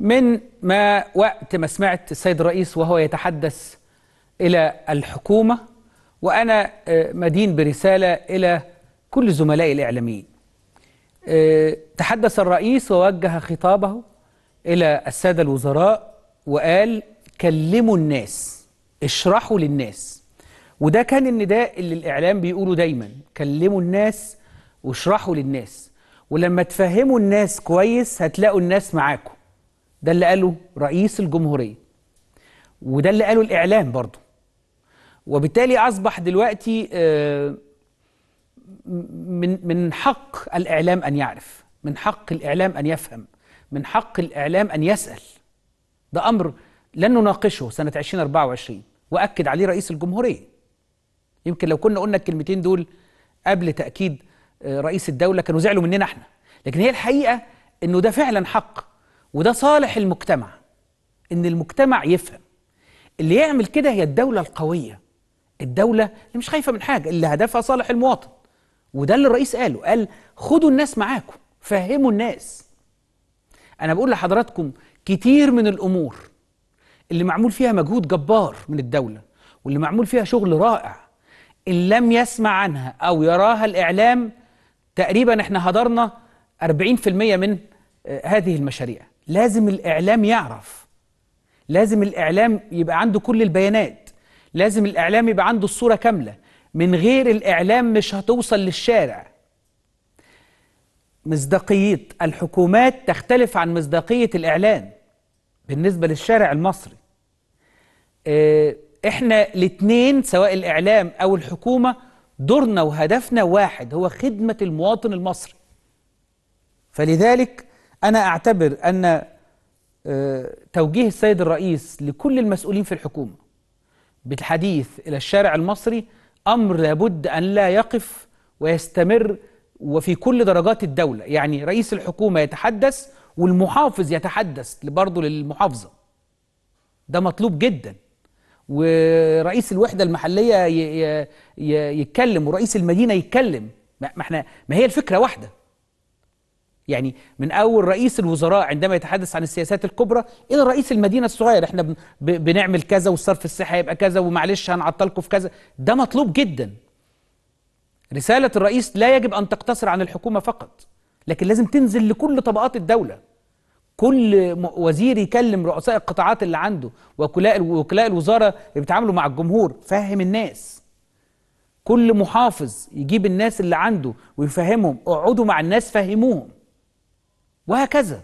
من ما وقت ما سمعت السيد الرئيس وهو يتحدث إلى الحكومة وأنا آه، مدين برسالة إلى كل زملائي الإعلاميين آه، تحدث الرئيس ووجه خطابه إلى السادة الوزراء وقال كلموا الناس اشرحوا للناس وده كان النداء اللي الإعلام بيقوله دايما كلموا الناس واشرحوا للناس ولما تفهموا الناس كويس هتلاقوا الناس معاكم ده اللي قاله رئيس الجمهورية وده اللي قاله الإعلام برضه وبالتالي أصبح دلوقتي آه، من من حق الإعلام أن يعرف من حق الإعلام أن يفهم من حق الإعلام أن يسأل ده أمر لن نناقشه سنة 2024 وأكد عليه رئيس الجمهورية يمكن لو كنا قلنا الكلمتين دول قبل تأكيد آه، رئيس الدولة كانوا زعلوا مننا احنا لكن هي الحقيقة انه ده فعلا حق وده صالح المجتمع ان المجتمع يفهم اللي يعمل كده هي الدولة القوية الدولة اللي مش خايفة من حاجة اللي هدفها صالح المواطن وده اللي الرئيس قاله قال خدوا الناس معاكم فهموا الناس أنا بقول لحضراتكم كتير من الأمور اللي معمول فيها مجهود جبار من الدولة واللي معمول فيها شغل رائع إن لم يسمع عنها أو يراها الإعلام تقريبا احنا هدرنا 40% من آه، هذه المشاريع لازم الإعلام يعرف لازم الإعلام يبقى عنده كل البيانات لازم الإعلام يبقى عنده الصورة كاملة من غير الإعلام مش هتوصل للشارع مصداقية الحكومات تختلف عن مصداقية الإعلام بالنسبة للشارع المصري آه، احنا الاثنين سواء الإعلام أو الحكومة دورنا وهدفنا واحد هو خدمة المواطن المصري فلذلك أنا أعتبر أن آه، توجيه السيد الرئيس لكل المسؤولين في الحكومة بالحديث إلى الشارع المصري أمر لابد أن لا يقف ويستمر وفي كل درجات الدولة يعني رئيس الحكومة يتحدث والمحافظ يتحدث برضه للمحافظة ده مطلوب جدا ورئيس الوحدة المحلية يتكلم ورئيس المدينة يتكلم ما احنا ما هي الفكرة واحدة يعني من أول رئيس الوزراء عندما يتحدث عن السياسات الكبرى إلى رئيس المدينة الصغير إحنا بنعمل كذا والصرف الصحي هيبقى كذا ومعلش هنعطلكم في كذا ده مطلوب جدا رسالة الرئيس لا يجب أن تقتصر عن الحكومة فقط لكن لازم تنزل لكل طبقات الدولة كل وزير يكلم رؤساء القطاعات اللي عنده وكلاء وكلاء الوزارة اللي بيتعاملوا مع الجمهور فهم الناس كل محافظ يجيب الناس اللي عنده ويفهمهم اقعدوا مع الناس فهموهم وهكذا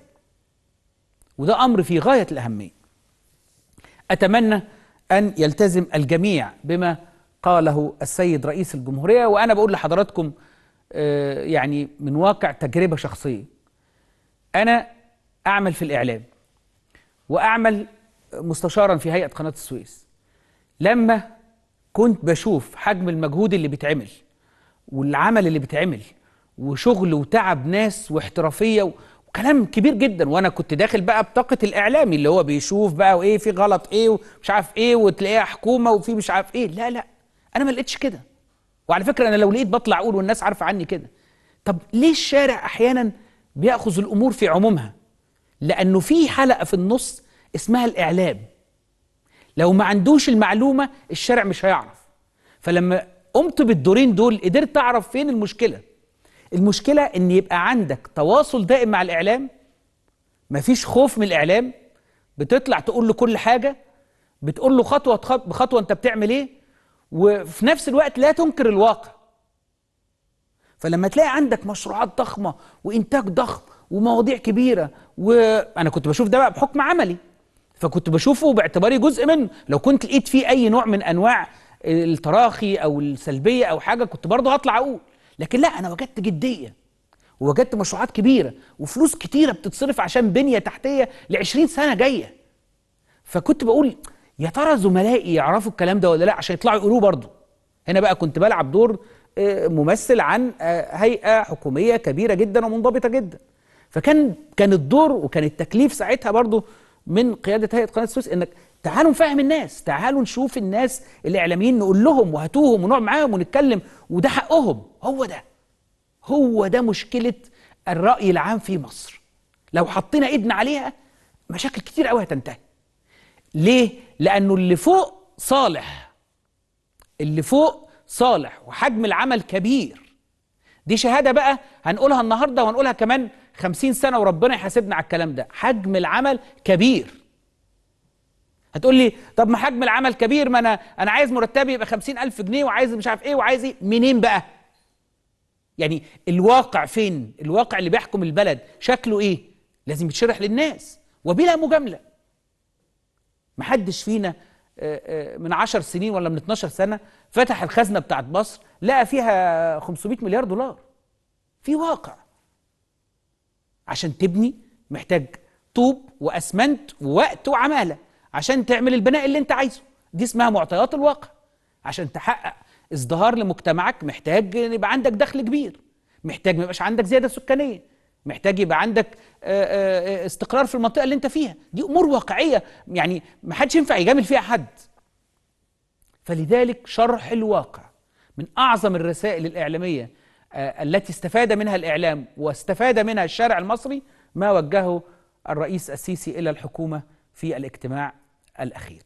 وده أمر في غاية الأهمية أتمنى أن يلتزم الجميع بما قاله السيد رئيس الجمهورية وأنا بقول لحضراتكم آه، يعني من واقع تجربة شخصية أنا أعمل في الإعلام وأعمل مستشارا في هيئة قناة السويس لما كنت بشوف حجم المجهود اللي بيتعمل والعمل اللي بيتعمل وشغل وتعب ناس واحترافية كلام كبير جدا وانا كنت داخل بقى بطاقه الاعلامي اللي هو بيشوف بقى وايه في غلط ايه ومش عارف ايه وتلاقيها حكومه وفي مش عارف ايه لا لا انا ما لقيتش كده وعلى فكره انا لو لقيت بطلع اقول والناس عارفه عني كده طب ليه الشارع احيانا بياخذ الامور في عمومها لانه في حلقه في النص اسمها الاعلام لو ما عندوش المعلومه الشارع مش هيعرف فلما قمت بالدورين دول قدرت اعرف فين المشكله المشكلة ان يبقى عندك تواصل دائم مع الاعلام مفيش خوف من الاعلام بتطلع تقول له كل حاجة بتقول له خطوة بخطوة انت بتعمل ايه وفي نفس الوقت لا تنكر الواقع فلما تلاقي عندك مشروعات ضخمة وانتاج ضخم ومواضيع كبيرة وانا كنت بشوف ده بقى بحكم عملي فكنت بشوفه باعتباري جزء منه لو كنت لقيت فيه اي نوع من انواع التراخي او السلبيه او حاجه كنت برضه هطلع اقول لكن لا انا وجدت جديه ووجدت مشروعات كبيره وفلوس كتيره بتتصرف عشان بنيه تحتيه ل 20 سنه جايه فكنت بقول يا ترى زملائي يعرفوا الكلام ده ولا لا عشان يطلعوا يقولوه برضه هنا بقى كنت بلعب دور آه، ممثل عن آه، هيئه حكوميه كبيره جدا ومنضبطه جدا فكان كان الدور وكان التكليف ساعتها برضه من قياده هيئه قناه السويس انك تعالوا نفهم الناس تعالوا نشوف الناس الاعلاميين نقول لهم وهاتوهم ونقعد معاهم ونتكلم وده حقهم هو ده هو ده مشكله الراي العام في مصر لو حطينا ايدنا عليها مشاكل كتير قوي هتنتهي ليه لانه اللي فوق صالح اللي فوق صالح وحجم العمل كبير دي شهاده بقى هنقولها النهارده وهنقولها كمان خمسين سنه وربنا يحاسبنا على الكلام ده حجم العمل كبير هتقول لي طب ما حجم العمل كبير ما انا انا عايز مرتبي يبقى 50000 جنيه وعايز مش عارف ايه وعايز ايه منين بقى يعني الواقع فين الواقع اللي بيحكم البلد شكله ايه لازم يتشرح للناس وبلا مجامله محدش فينا آه، آه، من 10 سنين ولا من 12 سنه فتح الخزنه بتاعت مصر لقى فيها 500 مليار دولار في واقع عشان تبني محتاج طوب واسمنت ووقت وعماله عشان تعمل البناء اللي انت عايزه دي اسمها معطيات الواقع عشان تحقق ازدهار لمجتمعك محتاج يبقى عندك دخل كبير محتاج ما يبقاش عندك زياده سكانيه محتاج يبقى عندك آه، آه، آه، استقرار في المنطقه اللي انت فيها دي امور واقعيه يعني ما حدش ينفع يجامل فيها حد فلذلك شرح الواقع من اعظم الرسائل الاعلاميه التي استفاد منها الاعلام واستفاد منها الشارع المصري ما وجهه الرئيس السيسي الى الحكومه في الاجتماع الأخير